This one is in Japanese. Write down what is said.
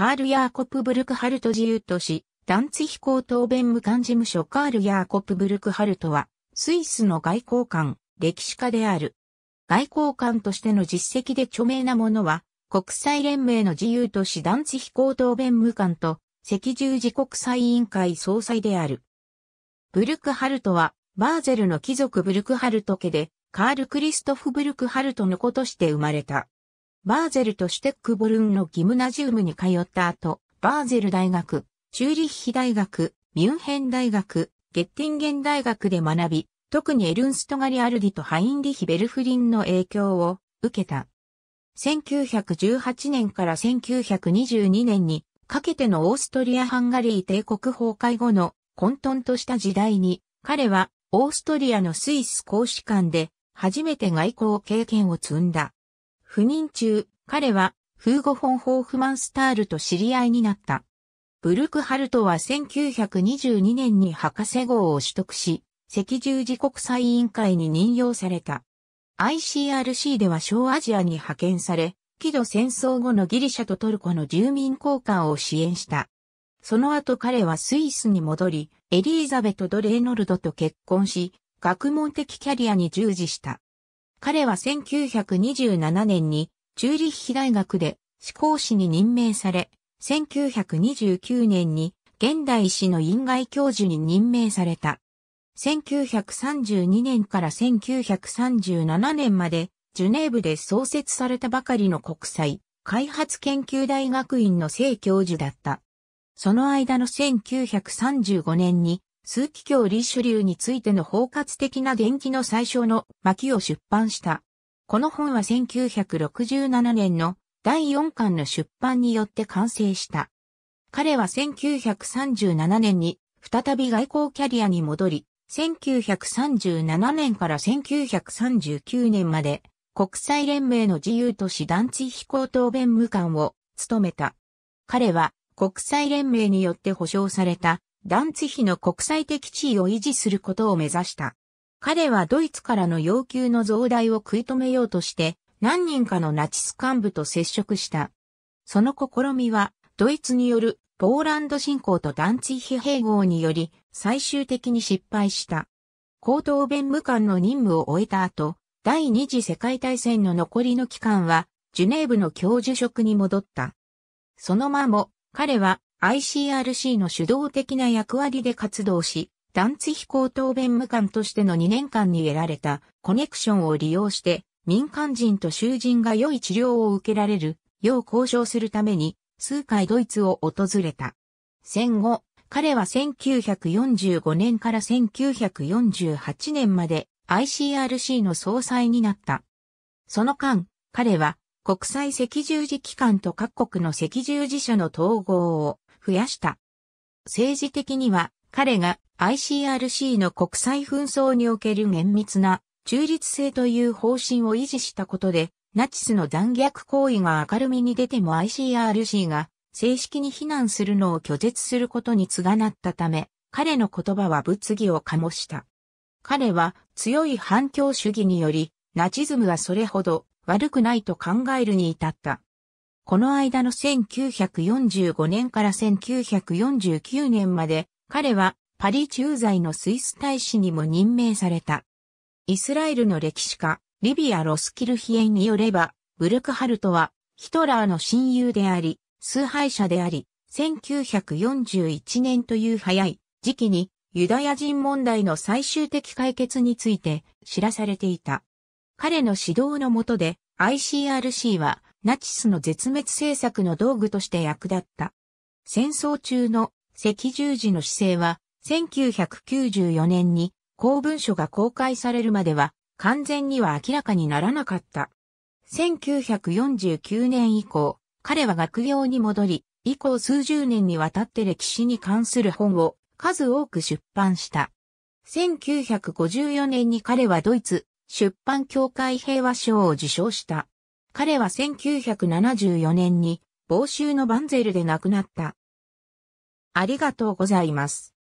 カール・ヤーコップブルクハルト自由都市、ダンツ飛行答弁無官事務所カール・ヤーコップブルクハルトは、スイスの外交官、歴史家である。外交官としての実績で著名なものは、国際連盟の自由都市ダンツ飛行答弁無官と、赤十字国際委員会総裁である。ブルクハルトは、バーゼルの貴族ブルクハルト家で、カール・クリストフ・ブルクハルトの子として生まれた。バーゼルとシュテックボルンのギムナジウムに通った後、バーゼル大学、チューリッヒ大学、ミュンヘン大学、ゲッティンゲン大学で学び、特にエルンストガリアルディとハインリヒ・ベルフリンの影響を受けた。1918年から1922年にかけてのオーストリア・ハンガリー帝国崩壊後の混沌とした時代に、彼はオーストリアのスイス公使館で初めて外交経験を積んだ。赴任中、彼は、フーゴ・フォン・ホーフマンスタールと知り合いになった。ブルクハルトは1922年に博士号を取得し、赤十字国際委員会に任用された。ICRC では小アジアに派遣され、キド戦争後のギリシャとトルコの住民交換を支援した。その後彼はスイスに戻り、エリーザベト・ド・レーノルドと結婚し、学問的キャリアに従事した。彼は1927年にチューリッヒ大学で思考士に任命され、1929年に現代史の院外教授に任命された。1932年から1937年までジュネーブで創設されたばかりの国際開発研究大学院の正教授だった。その間の1935年に数奇鏡立主流についての包括的な伝記の最初の巻を出版した。この本は1967年の第4巻の出版によって完成した。彼は1937年に再び外交キャリアに戻り、1937年から1939年まで国際連盟の自由都市団地飛行等弁務官を務めた。彼は国際連盟によって保障されたダンツヒの国際的地位を維持することを目指した。彼はドイツからの要求の増大を食い止めようとして、何人かのナチス幹部と接触した。その試みは、ドイツによるポーランド侵攻とダンツヒ併合により、最終的に失敗した。高等弁務官の任務を終えた後、第二次世界大戦の残りの期間は、ジュネーブの教授職に戻った。その間も、彼は ICRC の主導的な役割で活動し、ダンツ飛行等弁務官としての2年間に得られたコネクションを利用して民間人と囚人が良い治療を受けられるよう交渉するために数回ドイツを訪れた。戦後、彼は1945年から1948年まで ICRC の総裁になった。その間、彼は国際赤十字機関と各国の赤十字社の統合を増やした。政治的には彼が ICRC の国際紛争における厳密な中立性という方針を維持したことで、ナチスの残虐行為が明るみに出ても ICRC が正式に非難するのを拒絶することにつがなったため、彼の言葉は物議を醸した。彼は強い反共主義により、ナチズムはそれほど悪くないと考えるに至った。この間の1945年から1949年まで、彼はパリ駐在のスイス大使にも任命された。イスラエルの歴史家、リビア・ロスキルヒエンによれば、ブルクハルトはヒトラーの親友であり、崇拝者であり、1941年という早い時期にユダヤ人問題の最終的解決について知らされていた。彼の指導の下で ICRC はナチスの絶滅政策の道具として役立った。戦争中の赤十字の姿勢は、1994年に公文書が公開されるまでは完全には明らかにならなかった。1949年以降、彼は学業に戻り、以降数十年にわたって歴史に関する本を数多く出版した。1954年に彼はドイツ出版協会平和賞を受賞した。彼は1974年に、房州のバンゼルで亡くなった。ありがとうございます。